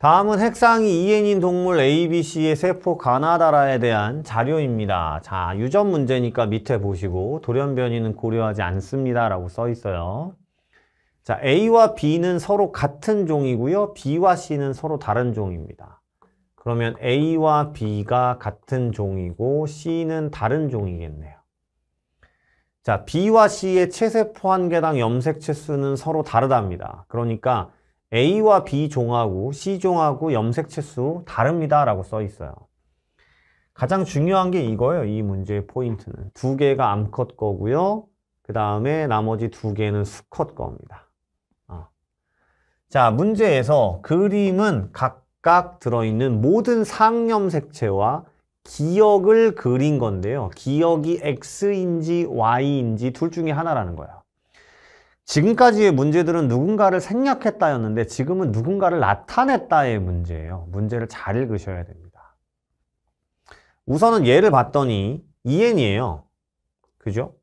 다음은 핵상이 EN인 동물 ABC의 세포 가나다라에 대한 자료입니다. 자, 유전 문제니까 밑에 보시고 돌연변이는 고려하지 않습니다. 라고 써 있어요. 자, A와 B는 서로 같은 종이고요. B와 C는 서로 다른 종입니다. 그러면 A와 B가 같은 종이고 C는 다른 종이겠네요. 자, B와 C의 체세포 한 개당 염색체 수는 서로 다르답니다. 그러니까 A와 B 종하고 C 종하고 염색 치수 다릅니다 라고 써 있어요 가장 중요한 게 이거예요 이 문제의 포인트는 두 개가 암컷 거고요 그 다음에 나머지 두 개는 수컷 겁니다 어. 아. 자 문제에서 그림은 각각 들어있는 모든 상염색체와 기억을 그린 건데요 기억이 X인지 Y인지 둘 중에 하나라는 거예요 지금까지의 문제들은 누군가를 생략했다였는데 지금은 누군가를 나타냈다의 문제예요. 문제를 잘 읽으셔야 됩니다. 우선은 예를 봤더니 이엔이에요. 그죠?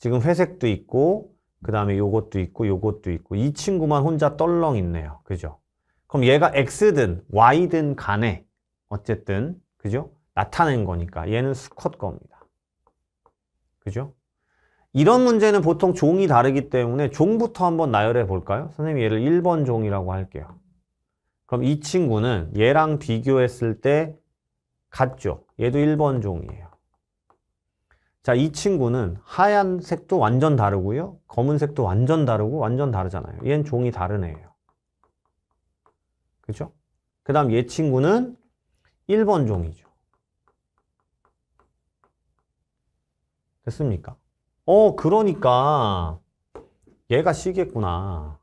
지금 회색도 있고 그 다음에 요것도 있고 요것도 있고 이 친구만 혼자 떨렁 있네요. 그죠? 그럼 얘가 X든 Y든 간에 어쨌든 그죠? 나타낸 거니까 얘는 수컷 겁니다. 그죠? 이런 문제는 보통 종이 다르기 때문에 종부터 한번 나열해 볼까요? 선생님 얘를 1번 종이라고 할게요. 그럼 이 친구는 얘랑 비교했을 때 같죠? 얘도 1번 종이에요. 자, 이 친구는 하얀색도 완전 다르고요. 검은색도 완전 다르고 완전 다르잖아요. 얘는 종이 다른 애요 그죠? 그 다음 얘 친구는 1번 종이죠. 됐습니까? 어 그러니까 얘가 C겠구나.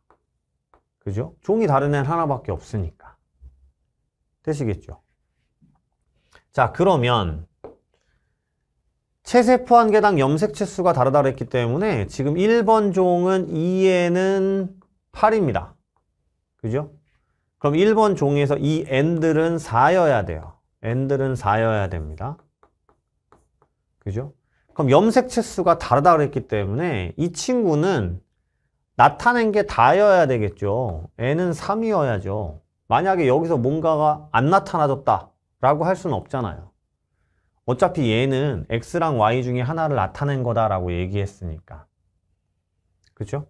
그죠? 종이 다른 애는 하나밖에 없으니까. 되시겠죠? 자 그러면 체세포 한 개당 염색 체수가 다르다 그했기 때문에 지금 1번 종은 2에는 8입니다. 그죠? 그럼 1번 종에서 이 n들은 4여야 돼요. n들은 4여야 됩니다. 그죠? 그럼 염색 체수가 다르다 그랬기 때문에 이 친구는 나타낸 게 다여야 되겠죠. n은 3이어야죠. 만약에 여기서 뭔가가 안 나타나졌다 라고 할 수는 없잖아요. 어차피 얘는 x랑 y 중에 하나를 나타낸 거다라고 얘기했으니까. 그죠?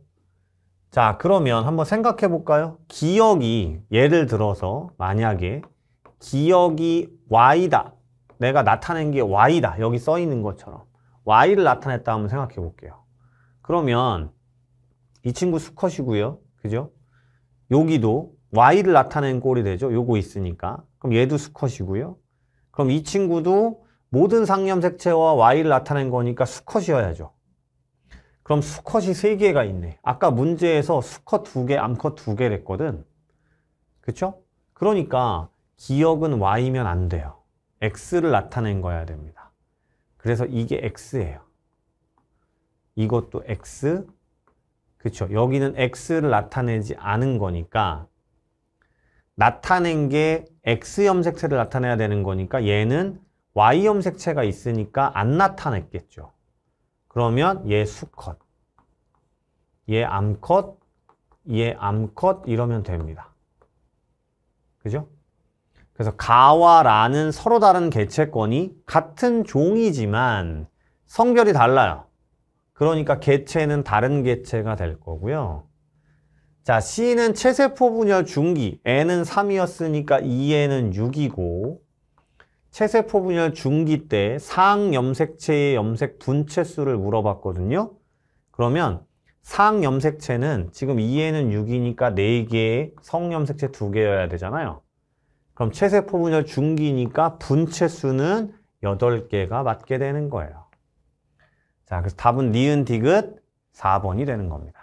자 그러면 한번 생각해 볼까요? 기억이 예를 들어서 만약에 기억이 y다 내가 나타낸 게 y다 여기 써 있는 것처럼 y를 나타냈다 한번 생각해 볼게요. 그러면 이 친구 수컷이고요. 그죠? 여기도 y를 나타낸 꼴이 되죠. 요거 있으니까. 그럼 얘도 수컷이고요. 그럼 이 친구도 모든 상염색체와 y를 나타낸 거니까 수컷이어야죠. 그럼 수컷이 3개가 있네. 아까 문제에서 수컷 2개, 암컷 2개 랬거든. 그쵸? 그러니까 기억은 y면 안 돼요. x를 나타낸 거야 됩니다. 그래서 이게 x예요. 이것도 x, 그렇죠. 여기는 x를 나타내지 않은 거니까 나타낸 게 x 염색체를 나타내야 되는 거니까 얘는 y 염색체가 있으니까 안 나타냈겠죠. 그러면 얘 수컷, 얘 암컷, 얘 암컷 이러면 됩니다. 그죠? 그래서 가와 라는 서로 다른 개체권이 같은 종이지만 성별이 달라요. 그러니까 개체는 다른 개체가 될 거고요. 자, C는 체세포 분열 중기, N은 3이었으니까 2N은 6이고 체세포 분열 중기 때 상염색체의 염색 분체 수를 물어봤거든요. 그러면 상염색체는 지금 2N은 6이니까 4개, 의 성염색체 2개여야 되잖아요. 그럼 체세포 분열 중기니까 분체수는 8개가 맞게 되는 거예요. 자, 그래서 답은 니은 디귿 4번이 되는 겁니다.